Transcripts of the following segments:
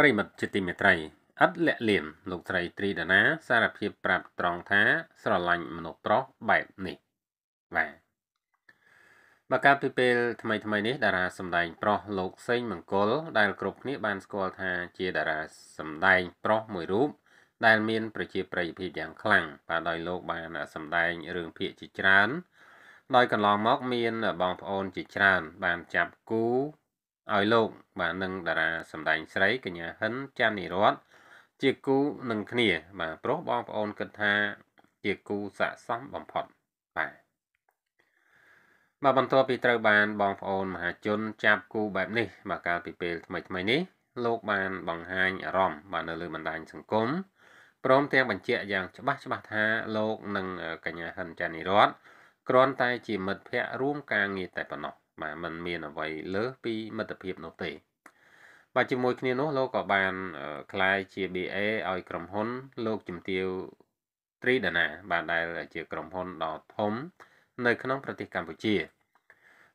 ប្រិមិត្តជាទីមេត្រីឥតលាក់លៀមលោកស្រីត្រីដាណា សារភាព ប្រាប់ត្រង់ថាស្រឡាញ់មនុស្សប្រុសបែបនេះបាទបើកាលពីពេលថ្មីថ្មីនេះតារាសម្ដែងប្រុសលោកសេងមង្គលដែលគ្រប់គ្នាបានស្គាល់ថាជាតារាសម្ដែងប្រុសមួយរូប ដែលមាន ប្រជាប្រិយភាពយ៉ាងខ្លាំងបាទដោយលោកបានសម្ដែងរឿងភាគជាច្រើន ដោយកន្លងមក មាន បងប្អូនជាច្រើន បានចាប់គូឲ្យលោកបាទនឹងតារាសម្ដែង ស្រីកញ្ញាហិនចាន់និរតជាគូនឹងគ្នាបាទប្រុសបងប្អូនគិតថា ជាគូស័ក្តិសមបំផុតបាទបាទបន្ទាប់ពីត្រូវបាន បងប្អូនមហាជនចាប់គូបែបនេះបាទកាលពីពេលថ្មីថ្មីនេះលោកបានបង្ហាញអារម្មណ៍បាទនៅលើបណ្ដាញសង្គមព្រមទាំងបញ្ជាក់យ៉ាងច្បាស់ច្បាស់ថាលោកនិងកញ្ញាហិនចានីរតគ្រាន់តែជាមិត្តភ័ក្តិរួមការងារតែប៉ុណ្ណោះបាទมันមានអ្វីលើសពីមិត្តភាព នោះទេ បាទជាមួយគ្នានោះលោកក៏បានคลายជា BA ឲ្យក្រុមហ៊ុនលោកជំទាវ Tridana បាទដែលជា ក្រុមហ៊ុនដ៏ធំ នៅ ក្នុង ប្រទេសកម្ពុជា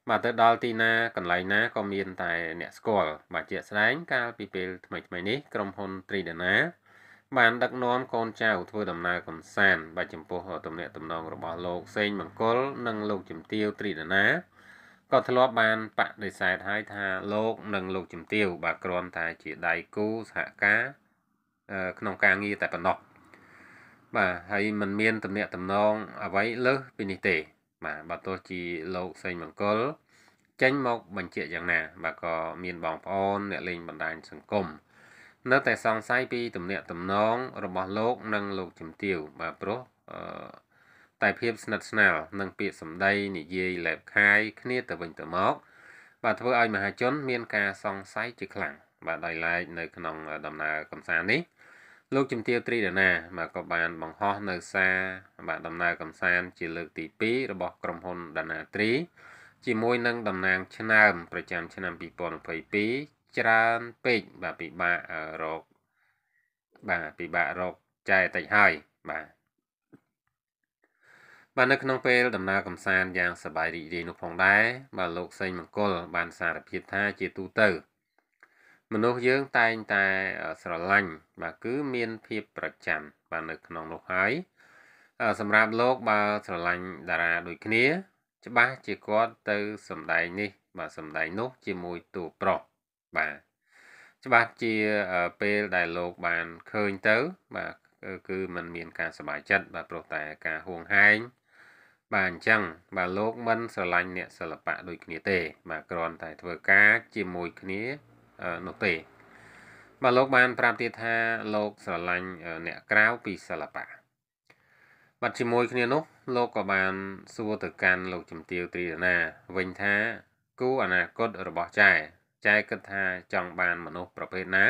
បាទទៅដល់ទីណាកន្លែងណាក៏មាន តែ អ្នកស្គាល់បាទជាក់ស្ដែងកាលពីពេលថ្មីថ្មីនេះក្រុមហ៊ុន Tridana បានដឹកនាំកូនចៅធ្វើដំណើរកំសាន្តបាទចំពោះទំនាក់ទំនងរបស់ លោកសេងមង្គលនិងលោកជំទាវ Tridana ក៏ធ្លាប់បានបដិសេធហើយថាលោក និងលោកជំទាវបាទគ្រាន់តែជាដៃគូសហការក្នុងការងារតែប៉ុណ្ណោះបាទហើយมันមានតំណែងតំណងអ្វីលើសពីនេះទេបាទបើទោះជាលោកសេងមង្គលចេញមកបញ្ជាក់យ៉ាងណា បាទក៏មាន បងប្អូនអ្នកលេងបណ្ដាញសង្គមនៅតែសង្ស័យពីតំណែងតំណងរបស់លោកនិងលោកជំទាវបាទព្រោះអឺតែភាពស្និទ្ធស្នាលនិងពាក្យសម្ដីនិយាយលេបខាយគ្នាទៅវិញទៅមក បាទធ្វើឲ្យមហាជន មានការសង្ស័យជាខ្លាំងបាទដោយឡែកនៅក្នុងដំណើរកំសាន្តនេះ លោកជំទាវត្រីដាណា បាទក៏បាន បង្ហោះនៅសារបាទដំណើរកំសាន្តជាលើកទី2របស់ក្រុមហ៊ុនដាណាត្រី ជាមួយនឹងតំណាង ឆ្នើមប្រចាំឆ្នាំ2022ច្រើនពេកបាទពិបាករកបាទពិបាករកចែកតិចហើយបាទបាទនៅក្នុងពេល ដំណើរកំសាន្តយ៉ាងសប្បាយរីករាយនោះផងដែរបាទលោក សេងមង្គល បានសារភាពថាជាទូទៅមនុស្សយើងតែងតែស្រឡាញ់បាទគឺមានភាពប្រចាំបាទនៅក្នុងនោះហើយសម្រាប់លោកបើស្រឡាញ់តារាដូចគ្នាច្បាស់ជាគាត់ទៅសំដែងនេះ បាទសំដែងនោះជាមួយតួប្រុសបាទច្បាស់ជាពេលដែលលោកបានឃើញទៅបាទគឺมันមានការសบายចិត្តបាទព្រោះតែការហួងហែងបាទអញ្ចឹងបាទលោកមិនស្រឡាញ់អ្នកសិល្បៈដូចគ្នាទេ បាទគ្រាន់តែធ្វើការជាមួយគ្នានោះទេបាទលោកបានប្រាប់ទៀតថាលោកស្រឡាញ់អ្នកក្រៅពីសិល្បៈបាទជាមួយគ្នានោះលោកក៏បានសួរទៅកាន់លោកជំទាវត្រីដណាវិញថាគូអនាគតរបស់ចែ ចែគិតថាចង់បានមនុស្សប្រភេទណា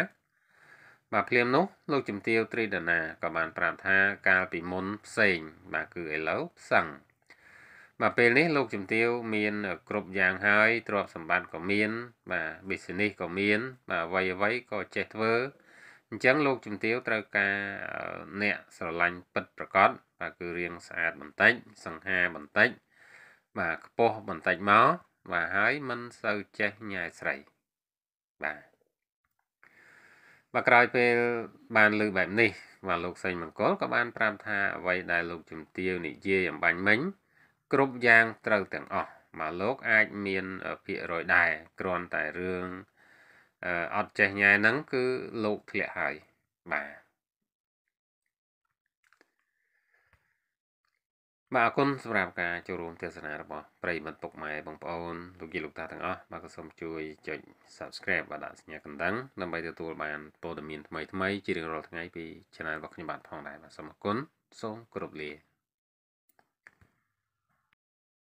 បាទភ្លាមនោះលោកជំទាវត្រីដណាក៏បានប្រាប់ថាកាលពីមុនផ្សេងបាទគឺឥឡូវផ្សឹងបាទពេលនេះលោកជំទាវ មាន គ្រប់យ៉ាងហើយទ្រព្យសម្បត្តិក៏មាន បាទ business ក៏មានបាទអ្វីអ្វីក៏ចេះធ្វើអញ្ចឹងលោកជំទាវត្រូវការអ្នកស្រឡាញ់ពិតប្រកបបាទគឺរៀងស្អាតបន្តិច សង្ហាបន្តិច បាទខ្ពស់បន្តិចមកបាទហើយមិនសូវចេះញ៉ែស្រីបាទបាទក្រោយពេល បានលើបែបនេះបាទលោក សេងមង្គលក៏បានប្រាប់ថាអ្វី ដែលលោកជំទាវនិយាយអំបញ្ញមិញគ្រប់យ៉ាងត្រូវទាំងអស់មកលោក អាចមានភាគរយដែរគ្រាន់តែរឿងអត់ចេះញ៉ែហ្នឹងគឺលោកធ្លាក់ហើយបាទបាទអរគុណសម្រាប់ការចូលរួមទស្សនារបស់ប្រិយមិត្តពុកម៉ែបងប្អូនលោកយាយលោកតាទាំងអស់បាទក៏សូមជួយចុច Subscribe បាទដាក់សញ្ញាកណ្ដឹងដើម្បីទទួលបានព័ត៌មានថ្មីៗជារៀងរាល់ថ្ងៃពី Channel របស់ខ្ញុំបាទផងដែរបាទសូមអរគុណសូមគោរពលា